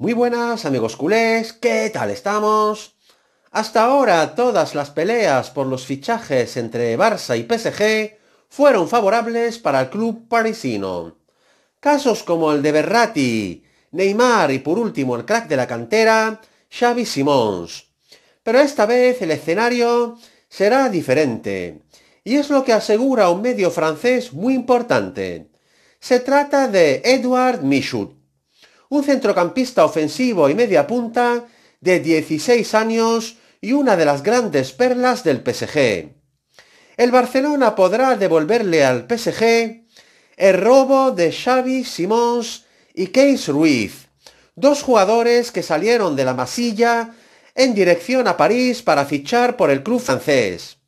Muy buenas amigos culés, ¿qué tal estamos? Hasta ahora todas las peleas por los fichajes entre Barça y PSG fueron favorables para el club parisino. Casos como el de Berratti, Neymar y por último el crack de la cantera, Xavi Simons. Pero esta vez el escenario será diferente, y es lo que asegura un medio francés muy importante. Se trata de Edouard Michoud, un centrocampista ofensivo y media punta de 16 años y una de las grandes perlas del PSG. El Barcelona podrá devolverle al PSG el robo de Xavi Simons y Keis Ruiz, dos jugadores que salieron de la masilla en dirección a París para fichar por el club francés.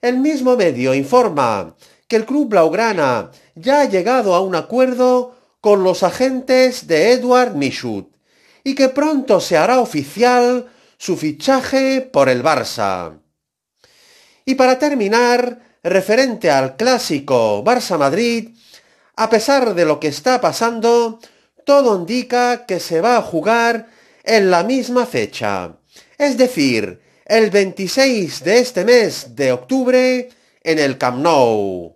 El mismo medio informa que el club blaugrana ya ha llegado a un acuerdo con los agentes de Edward Michoud y que pronto se hará oficial su fichaje por el Barça. Y para terminar, referente al clásico Barça-Madrid, a pesar de lo que está pasando, todo indica que se va a jugar en la misma fecha, es decir, el 26 de este mes de octubre en el Camp Nou.